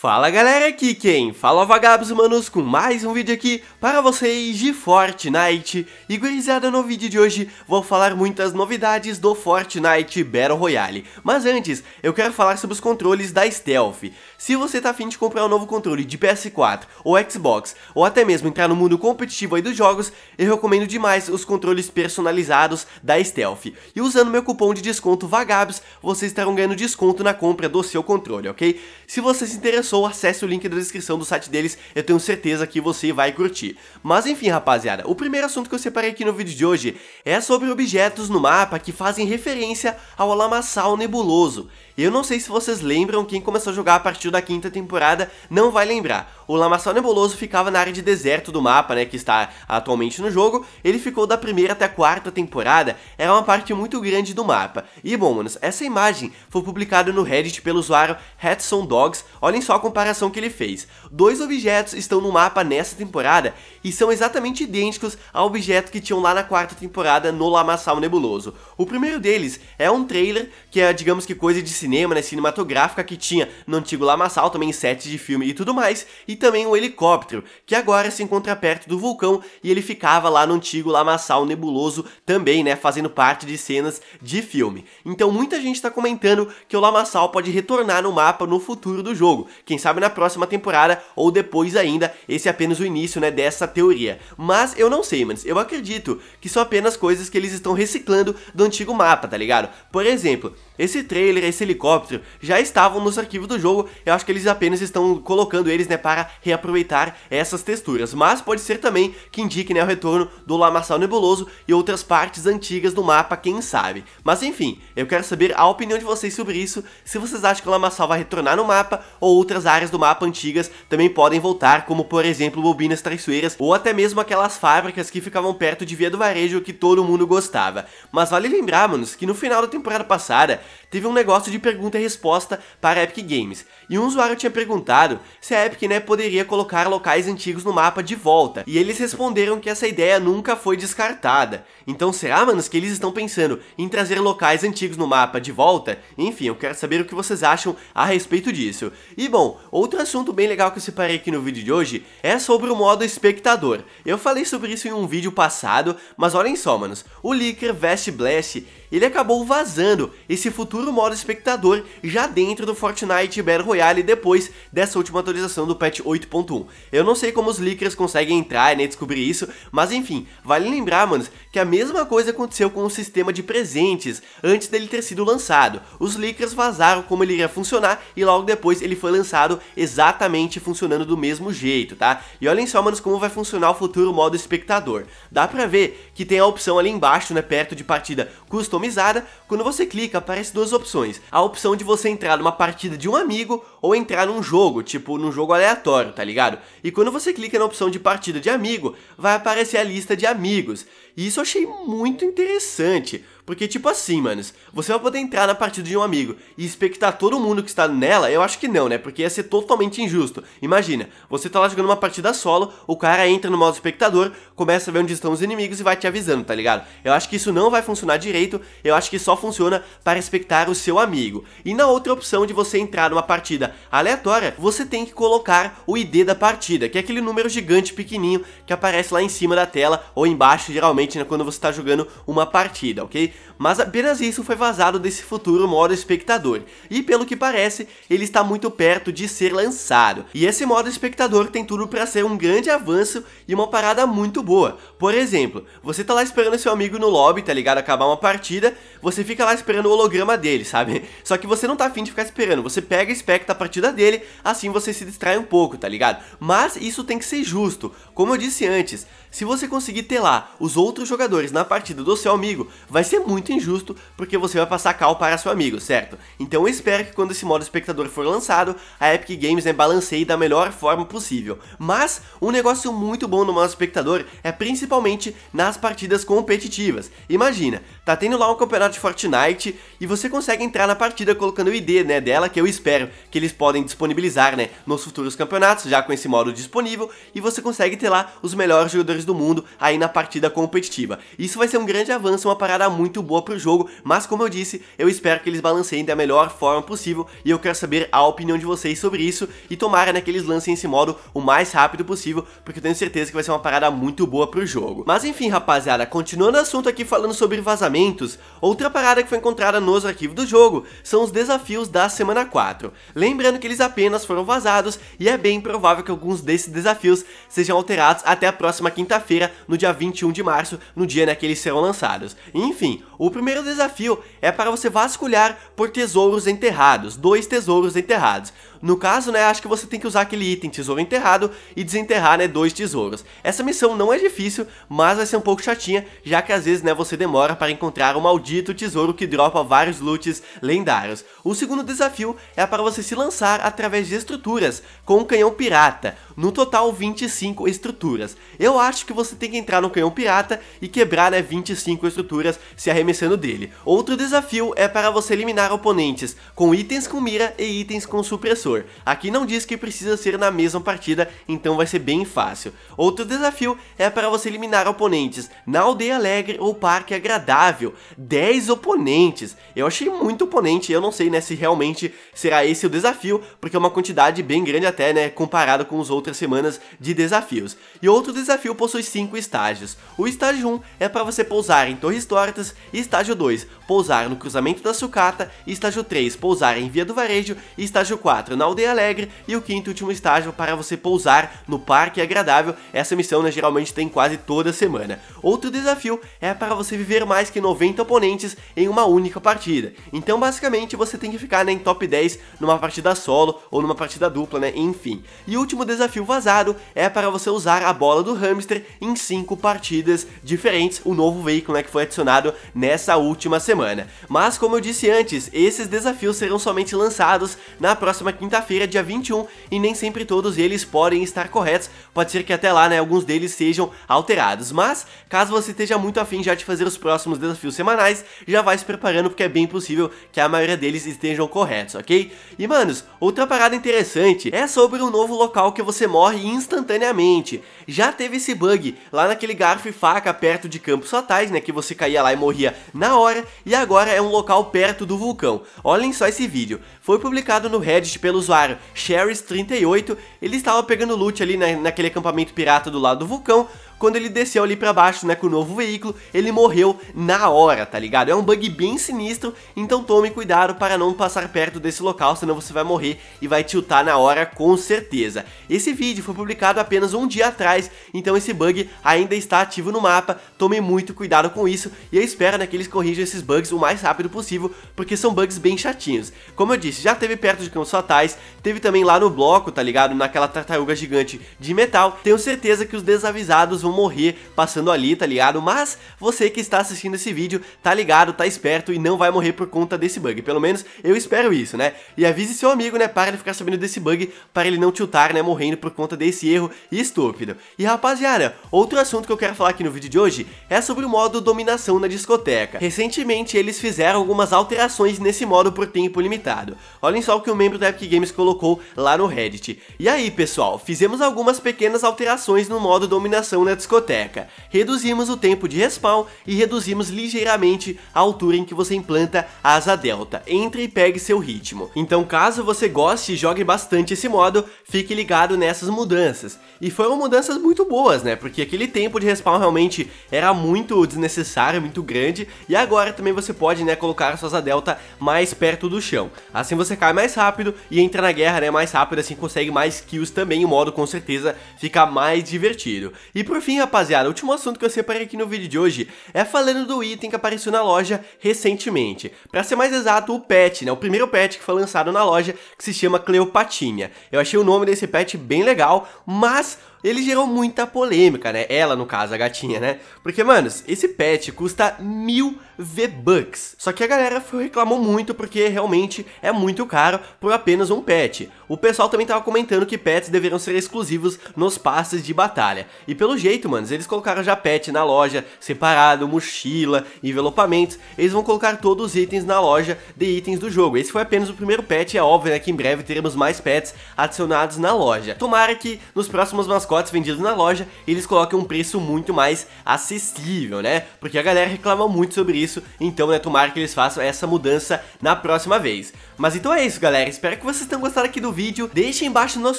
Fala galera, aqui quem? Fala Vagabos manos com mais um vídeo aqui para vocês de Fortnite. E gurizada, no vídeo de hoje vou falar muitas novidades do Fortnite Battle Royale. Mas antes, eu quero falar sobre os controles da Stealth. Se você tá afim de comprar um novo controle de PS4 ou Xbox, ou até mesmo entrar no mundo competitivo aí dos jogos, eu recomendo demais os controles personalizados da Stealth. E usando meu cupom de desconto VAGABS, vocês estarão ganhando desconto na compra do seu controle, ok? Se você se interessou, acesse o link da descrição do site deles, eu tenho certeza que você vai curtir. Mas enfim, rapaziada, o primeiro assunto que eu separei aqui no vídeo de hoje é sobre objetos no mapa que fazem referência ao lamaçal nebuloso. Eu não sei se vocês lembram quem começou a jogar a partir da quinta temporada não vai lembrar. O Lamaçal Nebuloso ficava na área de deserto do mapa, né, que está atualmente no jogo. Ele ficou da primeira até a quarta temporada, era uma parte muito grande do mapa. E bom, manos, essa imagem foi publicada no Reddit pelo usuário Hudson Dogs. Olhem só a comparação que ele fez. Dois objetos estão no mapa nessa temporada e são exatamente idênticos ao objeto que tinham lá na quarta temporada no Lamaçal Nebuloso. O primeiro deles é um trailer que é, digamos que coisa de cinema, né, cinematográfica que tinha no antigo Lamaçal Masao também sets de filme e tudo mais, e também um helicóptero, que agora se encontra perto do vulcão e ele ficava lá no antigo Lamaçal Nebuloso também, né, fazendo parte de cenas de filme. Então muita gente está comentando que o Lamaçal pode retornar no mapa no futuro do jogo, quem sabe na próxima temporada ou depois ainda, esse é apenas o início, né, dessa teoria. Mas eu não sei, mas eu acredito que são apenas coisas que eles estão reciclando do antigo mapa, tá ligado? Por exemplo, esse trailer, esse helicóptero já estavam nos arquivos do jogo, eu acho que eles apenas estão colocando eles né, para reaproveitar essas texturas, mas pode ser também que indique né, o retorno do Lamaçal Nebuloso e outras partes antigas do mapa, quem sabe. Mas enfim, eu quero saber a opinião de vocês sobre isso, se vocês acham que o Lamaçal vai retornar no mapa ou outras áreas do mapa antigas também podem voltar, como por exemplo bobinas traiçoeiras ou até mesmo aquelas fábricas que ficavam perto de via do varejo que todo mundo gostava. Mas vale lembrar, manos, que no final da temporada passada teve um negócio de pergunta e resposta para a Epic Games, e um usuário tinha perguntado se a Epic né, poderia colocar locais antigos no mapa de volta, e eles responderam que essa ideia nunca foi descartada. Então será, manos, que eles estão pensando em trazer locais antigos no mapa de volta? Enfim, eu quero saber o que vocês acham a respeito disso. E bom, outro assunto bem legal que eu separei aqui no vídeo de hoje é sobre o modo espectador. Eu falei sobre isso em um vídeo passado, mas olhem só, manos, o leaker Vest Blast, ele acabou vazando esse futuro modo espectador já dentro do Fortnite Battle Royale depois dessa última atualização do patch 8.1. Eu não sei como os leakers conseguem entrar e né, descobrir isso, mas enfim, vale lembrar, manos, que a mesma coisa aconteceu com o sistema de presentes antes dele ter sido lançado. Os leakers vazaram como ele iria funcionar e logo depois ele foi lançado exatamente funcionando do mesmo jeito, tá? E olhem só, manos, como vai funcionar o futuro modo espectador. Dá pra ver que tem a opção ali embaixo, né, perto de partida customizada, quando você clica, aparece duas opções. A opção de você entrar numa partida de um amigo ou entrar num jogo, tipo num jogo aleatório, tá ligado? E quando você clica na opção de partida de amigo, vai aparecer a lista de amigos. E isso eu achei muito interessante. Porque, tipo assim, manos, você vai poder entrar na partida de um amigo e expectar todo mundo que está nela, eu acho que não, né? Porque ia ser totalmente injusto. Imagina, você tá lá jogando uma partida solo, o cara entra no modo espectador, começa a ver onde estão os inimigos e vai te avisando, tá ligado? Eu acho que isso não vai funcionar direito, eu acho que só funciona para expectar o seu amigo. E na outra opção de você entrar numa partida aleatória, você tem que colocar o ID da partida, que é aquele número gigante pequenininho que aparece lá em cima da tela ou embaixo, geralmente principalmente né, quando você está jogando uma partida, ok? mas apenas isso foi vazado desse futuro modo espectador, e pelo que parece, ele está muito perto de ser lançado. E esse modo espectador tem tudo para ser um grande avanço e uma parada muito boa. Por exemplo, você tá lá esperando seu amigo no lobby, tá ligado? Acabar uma partida, você fica lá esperando o holograma dele, sabe? Só que você não tá afim de ficar esperando, você pega e expecta a partida dele, assim você se distrai um pouco, tá ligado? Mas isso tem que ser justo. Como eu disse antes, se você conseguir ter lá os outros jogadores na partida do seu amigo, vai ser muito muito injusto, porque você vai passar cal para seu amigo, certo? Então eu espero que quando esse modo espectador for lançado, a Epic Games né, balanceie da melhor forma possível. Mas um negócio muito bom no modo espectador é principalmente nas partidas competitivas. Imagina, tá tendo lá um campeonato de Fortnite e você consegue entrar na partida colocando o ID né, dela, que eu espero que eles podem disponibilizar né, nos futuros campeonatos, já com esse modo disponível, e você consegue ter lá os melhores jogadores do mundo aí na partida competitiva. Isso vai ser um grande avanço, uma parada muito boa boa pro jogo, mas como eu disse, eu espero que eles balanceiem da melhor forma possível e eu quero saber a opinião de vocês sobre isso e tomara né, que eles lancem esse modo o mais rápido possível, porque eu tenho certeza que vai ser uma parada muito boa pro jogo. Mas enfim, rapaziada, continuando o assunto aqui falando sobre vazamentos, outra parada que foi encontrada nos arquivos do jogo são os desafios da semana 4. Lembrando que eles apenas foram vazados e é bem provável que alguns desses desafios sejam alterados até a próxima quinta-feira, no dia 21 de março, no dia né, que eles serão lançados. Enfim, o o primeiro desafio é para você vasculhar por tesouros enterrados, dois tesouros enterrados. No caso, né, acho que você tem que usar aquele item tesouro enterrado e desenterrar, né, dois tesouros. Essa missão não é difícil, mas vai ser um pouco chatinha, já que às vezes, né, você demora para encontrar o maldito tesouro que dropa vários lootes lendários. O segundo desafio é para você se lançar através de estruturas com um canhão pirata, no total 25 estruturas. Eu acho que você tem que entrar no canhão pirata e quebrar, né, 25 estruturas se arremessar começando dele. Outro desafio é para você eliminar oponentes com itens com mira e itens com supressor. Aqui não diz que precisa ser na mesma partida, então vai ser bem fácil. Outro desafio é para você eliminar oponentes na aldeia alegre ou parque agradável. 10 oponentes! Eu achei muito oponente, eu não sei né, se realmente será esse o desafio, porque é uma quantidade bem grande até, né, comparado com as outras semanas de desafios. E outro desafio possui 5 estágios. O estágio 1 um é para você pousar em torres tortas e Estágio 2, pousar no cruzamento da sucata, estágio 3, pousar em via do varejo, estágio 4, na aldeia alegre, e o quinto e último estágio para você pousar no parque agradável. Essa missão né, geralmente tem quase toda semana. Outro desafio é para você viver mais que 90 oponentes em uma única partida. Então basicamente você tem que ficar né, em top 10 numa partida solo ou numa partida dupla, né, enfim. E o último desafio vazado é para você usar a bola do hamster em 5 partidas diferentes, o novo veículo né, que foi adicionado nessa essa última semana. Mas como eu disse antes, esses desafios serão somente lançados na próxima quinta-feira, dia 21, e nem sempre todos eles podem estar corretos, pode ser que até lá, né, alguns deles sejam alterados. Mas, caso você esteja muito afim já de fazer os próximos desafios semanais, já vai se preparando porque é bem possível que a maioria deles estejam corretos, ok? E manos, outra parada interessante é sobre um novo local que você morre instantaneamente. Já teve esse bug lá naquele garfo e faca perto de Campos Fatais, né, que você caía lá e morria na hora e agora é um local perto do vulcão. Olhem só esse vídeo. Foi publicado no Reddit pelo usuário Sherris38. Ele estava pegando loot ali na, naquele acampamento pirata do lado do vulcão quando ele desceu ali para baixo, né, com o novo veículo, ele morreu na hora, tá ligado? É um bug bem sinistro, então tome cuidado para não passar perto desse local, senão você vai morrer e vai tiltar na hora com certeza. Esse vídeo foi publicado apenas um dia atrás, então esse bug ainda está ativo no mapa, tome muito cuidado com isso e eu espero né, que eles corrijam esses bugs o mais rápido possível, porque são bugs bem chatinhos. Como eu disse, já teve perto de Campos Fatais, teve também lá no bloco, tá ligado? Naquela tartaruga gigante de metal, tenho certeza que os desavisados vão morrer passando ali, tá ligado? Mas você que está assistindo esse vídeo, tá ligado, tá esperto e não vai morrer por conta desse bug. Pelo menos eu espero isso, né? E avise seu amigo, né, para ele ficar sabendo desse bug, para ele não tiltar, né, morrendo por conta desse erro estúpido. E rapaziada, outro assunto que eu quero falar aqui no vídeo de hoje é sobre o modo dominação na discoteca. Recentemente eles fizeram algumas alterações nesse modo por tempo limitado. Olhem só o que o membro da Epic Games colocou lá no Reddit. E aí, pessoal, fizemos algumas pequenas alterações no modo dominação na da discoteca. Reduzimos o tempo de respawn e reduzimos ligeiramente a altura em que você implanta a asa delta. Entre e pegue seu ritmo. Então caso você goste e jogue bastante esse modo, fique ligado nessas mudanças. E foram mudanças muito boas, né? Porque aquele tempo de respawn realmente era muito desnecessário, muito grande. E agora também você pode, né, colocar a sua asa delta mais perto do chão. Assim você cai mais rápido e entra na guerra, né, mais rápido, assim consegue mais kills também. O modo com certeza fica mais divertido. E por fim, rapaziada, o último assunto que eu separei aqui no vídeo de hoje é falando do item que apareceu na loja recentemente. Pra ser mais exato, o pet, né? O primeiro pet que foi lançado na loja, que se chama Cleopatinha. Eu achei o nome desse pet bem legal, mas ele gerou muita polêmica, né? Ela, no caso, a gatinha, né? Porque, manos, esse pet custa mil V-Bucks. Só que a galera reclamou muito porque realmente é muito caro por apenas um pet. O pessoal também tava comentando que pets deveriam ser exclusivos nos passes de batalha. E pelo jeito, manos, eles colocaram já pet na loja, separado, mochila, envelopamentos. Eles vão colocar todos os itens na loja de itens do jogo. Esse foi apenas o primeiro pet, é óbvio né, que em breve teremos mais pets adicionados na loja. Tomara que nos próximos mascotes vendidos na loja, eles colocam um preço muito mais acessível, né? Porque a galera reclama muito sobre isso, então, né, tomara que eles façam essa mudança na próxima vez. Mas então é isso, galera. Espero que vocês tenham gostado aqui do vídeo. Deixem embaixo nos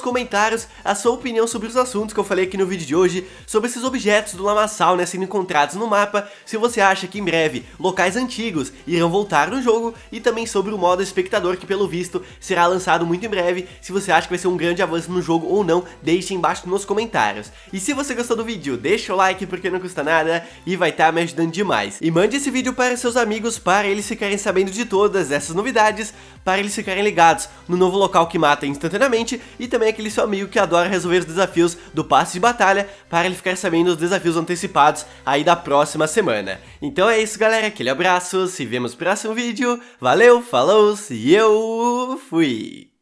comentários a sua opinião sobre os assuntos que eu falei aqui no vídeo de hoje, sobre esses objetos do lamaçal, né, sendo encontrados no mapa, se você acha que em breve locais antigos irão voltar no jogo e também sobre o modo espectador que pelo visto será lançado muito em breve. Se você acha que vai ser um grande avanço no jogo ou não, deixem embaixo nos comentários comentários. E se você gostou do vídeo, deixa o like porque não custa nada e vai estar tá me ajudando demais. E mande esse vídeo para seus amigos para eles ficarem sabendo de todas essas novidades, para eles ficarem ligados no novo local que mata instantaneamente e também aquele seu amigo que adora resolver os desafios do passe de batalha para ele ficar sabendo os desafios antecipados aí da próxima semana. Então é isso galera, aquele abraço, se vemos no próximo vídeo, valeu, falou e eu fui!